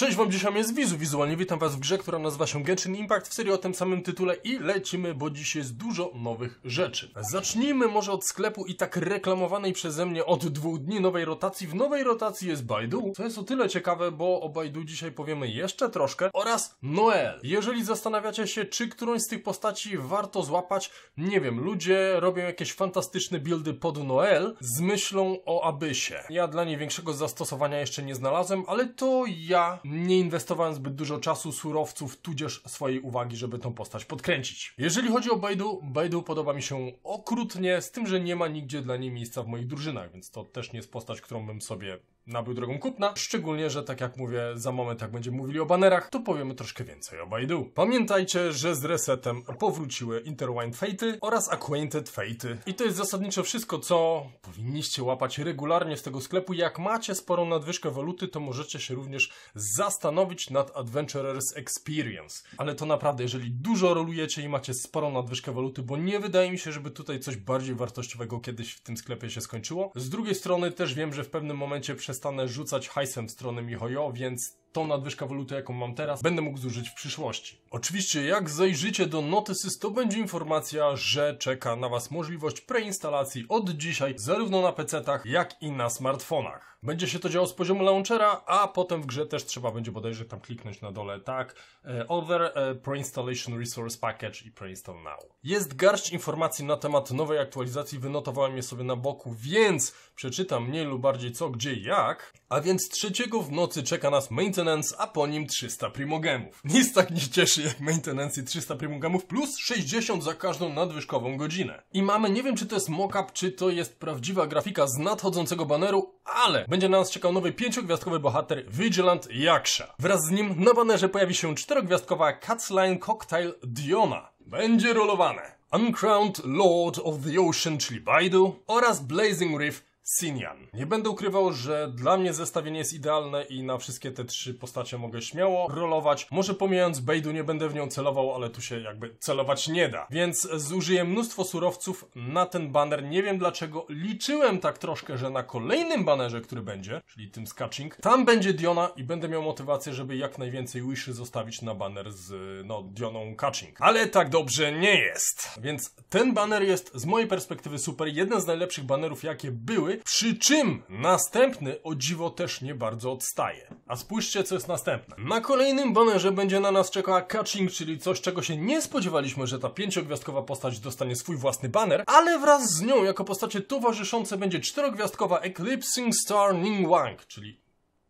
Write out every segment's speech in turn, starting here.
Cześć wam, dzisiaj jest Wizu, wizualnie witam was w grze, która nazywa się Genshin Impact w serii o tym samym tytule i lecimy, bo dziś jest dużo nowych rzeczy. Zacznijmy może od sklepu i tak reklamowanej przeze mnie od dwóch dni nowej rotacji. W nowej rotacji jest Baidu, co jest o tyle ciekawe, bo o Baidu dzisiaj powiemy jeszcze troszkę, oraz Noel. Jeżeli zastanawiacie się, czy którąś z tych postaci warto złapać, nie wiem, ludzie robią jakieś fantastyczne buildy pod Noel z myślą o Abysie. Ja dla niej większego zastosowania jeszcze nie znalazłem, ale to ja nie inwestowałem zbyt dużo czasu, surowców, tudzież swojej uwagi, żeby tą postać podkręcić. Jeżeli chodzi o Bejdu, Bejdu podoba mi się okrutnie, z tym, że nie ma nigdzie dla niej miejsca w moich drużynach, więc to też nie jest postać, którą bym sobie nabył drogą kupna. Szczególnie, że tak jak mówię, za moment jak będziemy mówili o banerach, to powiemy troszkę więcej o Baidu. Pamiętajcie, że z resetem powróciły Interwine Fate'y oraz Acquainted Fate'y. I to jest zasadniczo wszystko, co powinniście łapać regularnie z tego sklepu. Jak macie sporą nadwyżkę waluty, to możecie się również zastanowić nad Adventurers Experience. Ale to naprawdę, jeżeli dużo rolujecie i macie sporą nadwyżkę waluty, bo nie wydaje mi się, żeby tutaj coś bardziej wartościowego kiedyś w tym sklepie się skończyło. Z drugiej strony też wiem, że w pewnym momencie przez przestanę rzucać hajsem w stronę Mihojo, więc tą nadwyżkę waluty, jaką mam teraz, będę mógł zużyć w przyszłości. Oczywiście, jak zajrzycie do Notysys, to będzie informacja, że czeka na Was możliwość preinstalacji od dzisiaj zarówno na PC-tach, jak i na smartfonach. Będzie się to działo z poziomu launchera, a potem w grze też trzeba będzie bodajże tam kliknąć na dole, tak, e, Other e, Preinstallation Resource Package i Preinstall Now. Jest garść informacji na temat nowej aktualizacji, wynotowałem je sobie na boku, więc przeczytam mniej lub bardziej co, gdzie, jak. A więc trzeciego w nocy czeka nas Main maintenance, a po nim 300 primogemów. Nic tak nie cieszy jak maintenance i 300 primogemów plus 60 za każdą nadwyżkową godzinę. I mamy, nie wiem czy to jest mockup, czy to jest prawdziwa grafika z nadchodzącego baneru, ale będzie na nas czekał nowy pięciogwiazdkowy bohater Vigilant Yaksha. Wraz z nim na banerze pojawi się czterogwiazdkowa Catsline Cocktail Diona. Będzie rolowane. Uncrowned Lord of the Ocean, czyli Baidu oraz Blazing Reef, Sinian. Nie będę ukrywał, że dla mnie zestawienie jest idealne i na wszystkie te trzy postacie mogę śmiało rolować. Może pomijając Bejdu nie będę w nią celował, ale tu się jakby celować nie da. Więc zużyję mnóstwo surowców na ten banner. Nie wiem dlaczego. Liczyłem tak troszkę, że na kolejnym banerze, który będzie, czyli tym sketching, tam będzie Diona i będę miał motywację, żeby jak najwięcej wishy zostawić na banner z no, Dioną Catching. Ale tak dobrze nie jest. Więc ten banner jest z mojej perspektywy super. Jeden z najlepszych banerów, jakie były przy czym następny o dziwo też nie bardzo odstaje. A spójrzcie, co jest następne. Na kolejnym banerze będzie na nas czekała catching, czyli coś, czego się nie spodziewaliśmy, że ta pięciogwiazdkowa postać dostanie swój własny baner, ale wraz z nią jako postacie towarzyszące będzie czterogwiazdkowa Eclipsing Star Ning Wang, czyli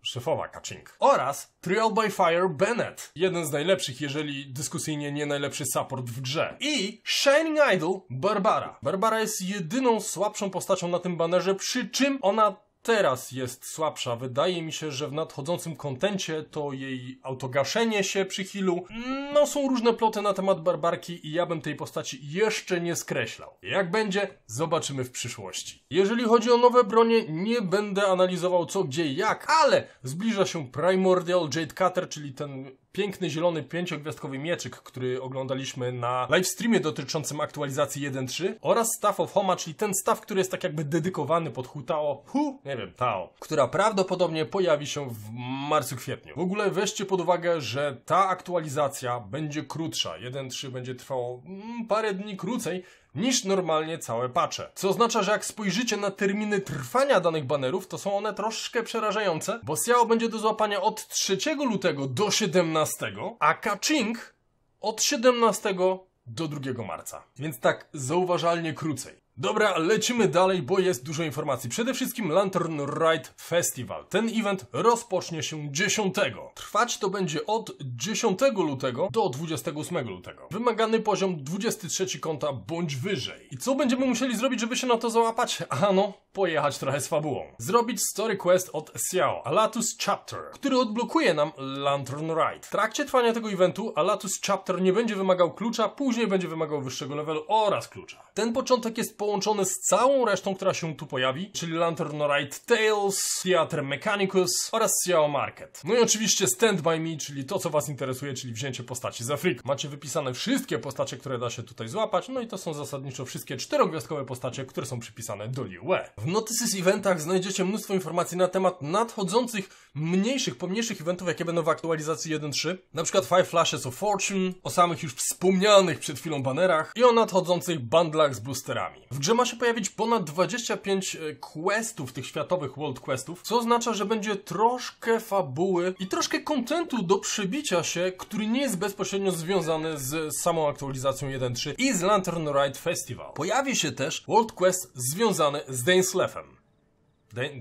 szefowa Kaczynk. Oraz Trial by Fire Bennett, jeden z najlepszych, jeżeli dyskusyjnie nie najlepszy support w grze. I Shining Idol Barbara. Barbara jest jedyną słabszą postacią na tym banerze, przy czym ona teraz jest słabsza. Wydaje mi się, że w nadchodzącym kontencie to jej autogaszenie się przy Hillu. No, są różne ploty na temat Barbarki i ja bym tej postaci jeszcze nie skreślał. Jak będzie, zobaczymy w przyszłości. Jeżeli chodzi o nowe bronie, nie będę analizował co, gdzie, jak, ale zbliża się Primordial Jade Cutter, czyli ten piękny zielony pięciogwiazdkowy mieczyk, który oglądaliśmy na livestreamie dotyczącym aktualizacji 1.3 oraz Staff of Homa, czyli ten staw, który jest tak jakby dedykowany pod Hutao, Hu, nie wiem, Tao, która prawdopodobnie pojawi się w marcu-kwietniu. W ogóle weźcie pod uwagę, że ta aktualizacja będzie krótsza. 1.3 będzie trwało mm, parę dni krócej, niż normalnie całe pacze. Co oznacza, że jak spojrzycie na terminy trwania danych banerów, to są one troszkę przerażające, bo SEO będzie do złapania od 3 lutego do 17, a Kaching od 17 do 2 marca. Więc tak zauważalnie krócej. Dobra, lecimy dalej, bo jest dużo informacji. Przede wszystkim Lantern Ride Festival. Ten event rozpocznie się 10. Trwać to będzie od 10 lutego do 28 lutego. Wymagany poziom 23 konta bądź wyżej. I co będziemy musieli zrobić, żeby się na to załapać? Ano, pojechać trochę z fabułą. Zrobić story quest od Xiao, Alatus Chapter, który odblokuje nam Lantern Ride. W trakcie trwania tego eventu Alatus Chapter nie będzie wymagał klucza, później będzie wymagał wyższego levelu oraz klucza. Ten początek jest po połączone z całą resztą, która się tu pojawi, czyli Lantern Ride Tales, Theater Mechanicus oraz Ciao Market. No i oczywiście Stand By Me, czyli to, co was interesuje, czyli wzięcie postaci za freak. Macie wypisane wszystkie postacie, które da się tutaj złapać, no i to są zasadniczo wszystkie czterogwiazdkowe postacie, które są przypisane do Liue. W Notices Eventach znajdziecie mnóstwo informacji na temat nadchodzących mniejszych, pomniejszych eventów, jakie będą w aktualizacji 1.3, na przykład Five Flashes of Fortune, o samych już wspomnianych przed chwilą banerach i o nadchodzących bandlach z boosterami. W grze ma się pojawić ponad 25 e, questów, tych światowych world questów, co oznacza, że będzie troszkę fabuły i troszkę kontentu do przebicia się, który nie jest bezpośrednio związany z samą aktualizacją 1.3 i z Lantern Ride Festival. Pojawi się też world quest związany z Dainsleifem.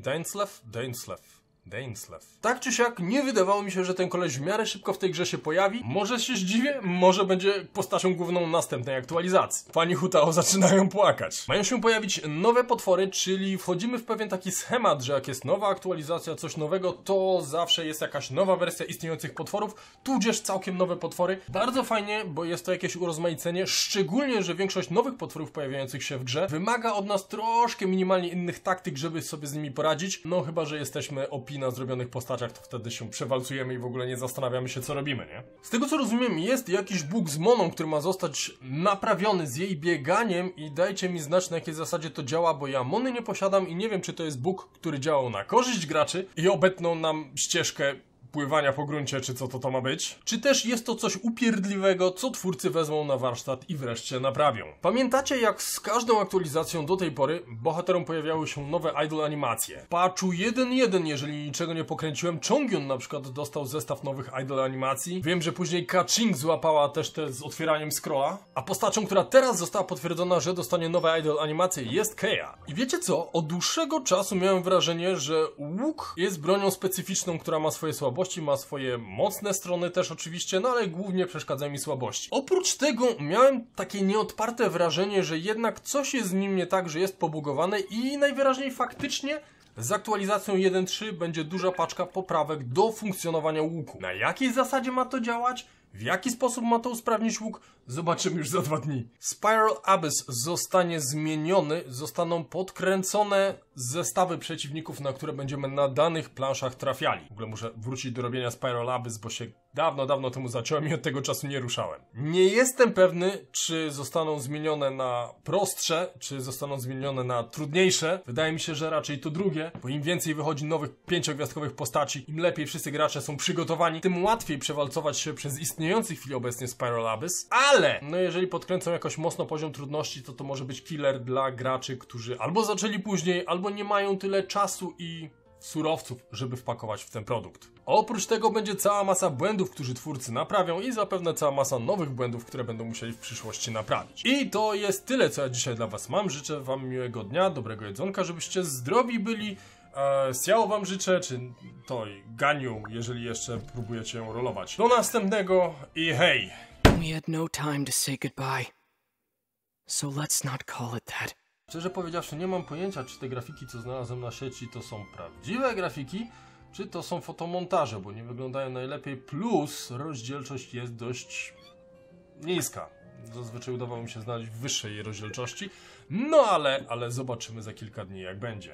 Dainslef, Dainsleif. Dameslev. Tak czy siak, nie wydawało mi się, że ten koleś w miarę szybko w tej grze się pojawi. Może się zdziwię, może będzie postacią główną następnej aktualizacji. Fani Hutao zaczynają płakać. Mają się pojawić nowe potwory, czyli wchodzimy w pewien taki schemat, że jak jest nowa aktualizacja, coś nowego, to zawsze jest jakaś nowa wersja istniejących potworów, tudzież całkiem nowe potwory. Bardzo fajnie, bo jest to jakieś urozmaicenie, szczególnie, że większość nowych potworów pojawiających się w grze wymaga od nas troszkę minimalnie innych taktyk, żeby sobie z nimi poradzić, no chyba, że jesteśmy opinią na zrobionych postaciach, to wtedy się przewalcujemy i w ogóle nie zastanawiamy się, co robimy, nie? Z tego co rozumiem, jest jakiś bóg z Moną, który ma zostać naprawiony z jej bieganiem i dajcie mi znać, na jakiej zasadzie to działa, bo ja Mony nie posiadam i nie wiem, czy to jest bóg, który działał na korzyść graczy i obetnął nam ścieżkę pływania po gruncie, czy co to to ma być? Czy też jest to coś upierdliwego, co twórcy wezmą na warsztat i wreszcie naprawią? Pamiętacie, jak z każdą aktualizacją do tej pory bohaterom pojawiały się nowe idol animacje? W patchu 1.1, jeżeli niczego nie pokręciłem, Chongyun na przykład dostał zestaw nowych idol animacji. Wiem, że później Kaching złapała też te z otwieraniem scrolla. A postacią, która teraz została potwierdzona, że dostanie nowe idol animacje jest Kea. I wiecie co? Od dłuższego czasu miałem wrażenie, że łuk jest bronią specyficzną, która ma swoje słabości słabości ma swoje mocne strony też oczywiście, no ale głównie przeszkadza mi słabości. Oprócz tego miałem takie nieodparte wrażenie, że jednak coś jest z nim nie tak, że jest pobugowane i najwyraźniej faktycznie z aktualizacją 1.3 będzie duża paczka poprawek do funkcjonowania łuku. Na jakiej zasadzie ma to działać? W jaki sposób ma to usprawnić łuk? Zobaczymy już za dwa dni. Spiral Abyss zostanie zmieniony, zostaną podkręcone zestawy przeciwników, na które będziemy na danych planszach trafiali. W ogóle muszę wrócić do robienia Spiral Abyss, bo się dawno, dawno temu zacząłem i od tego czasu nie ruszałem. Nie jestem pewny, czy zostaną zmienione na prostsze, czy zostaną zmienione na trudniejsze. Wydaje mi się, że raczej to drugie, bo im więcej wychodzi nowych pięciogwiazdkowych postaci, im lepiej wszyscy gracze są przygotowani, tym łatwiej przewalcować się przez istniejący w chwili obecnie Spiral Abyss, ale no jeżeli podkręcą jakoś mocno poziom trudności, to to może być killer dla graczy, którzy albo zaczęli później, albo nie mają tyle czasu i surowców, żeby wpakować w ten produkt. Oprócz tego będzie cała masa błędów, którzy twórcy naprawią i zapewne cała masa nowych błędów, które będą musieli w przyszłości naprawić. I to jest tyle, co ja dzisiaj dla Was mam. Życzę Wam miłego dnia, dobrego jedzonka, żebyście zdrowi byli. E, Siało Wam życzę, czy toj ganiu, jeżeli jeszcze próbujecie ją rolować. Do następnego i hej! We had no time to say goodbye. So let's not call it that. Szczerze powiedziawszy, nie mam pojęcia, czy te grafiki, co znalazłem na sieci, to są prawdziwe grafiki, czy to są fotomontaże, bo nie wyglądają najlepiej, plus rozdzielczość jest dość niska. Zazwyczaj udawało mi się znaleźć w wyższej rozdzielczości, no ale, ale zobaczymy za kilka dni, jak będzie.